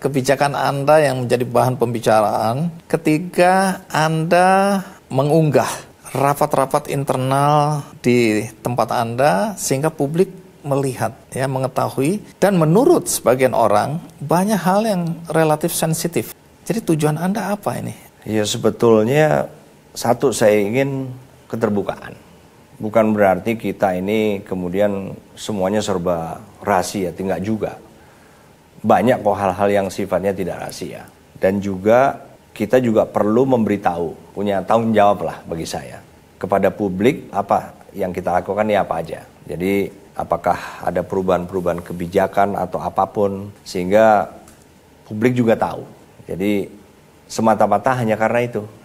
kebijakan Anda yang menjadi bahan pembicaraan ketika Anda mengunggah rapat-rapat internal di tempat Anda sehingga publik melihat ya mengetahui dan menurut sebagian orang banyak hal yang relatif sensitif. Jadi tujuan Anda apa ini? Ya sebetulnya satu saya ingin keterbukaan. Bukan berarti kita ini kemudian semuanya serba rahasia, tidak juga banyak kok hal-hal yang sifatnya tidak rahasia. Dan juga kita juga perlu memberitahu, punya tanggung jawab lah bagi saya. Kepada publik apa yang kita lakukan ya apa aja. Jadi apakah ada perubahan-perubahan kebijakan atau apapun sehingga publik juga tahu. Jadi semata-mata hanya karena itu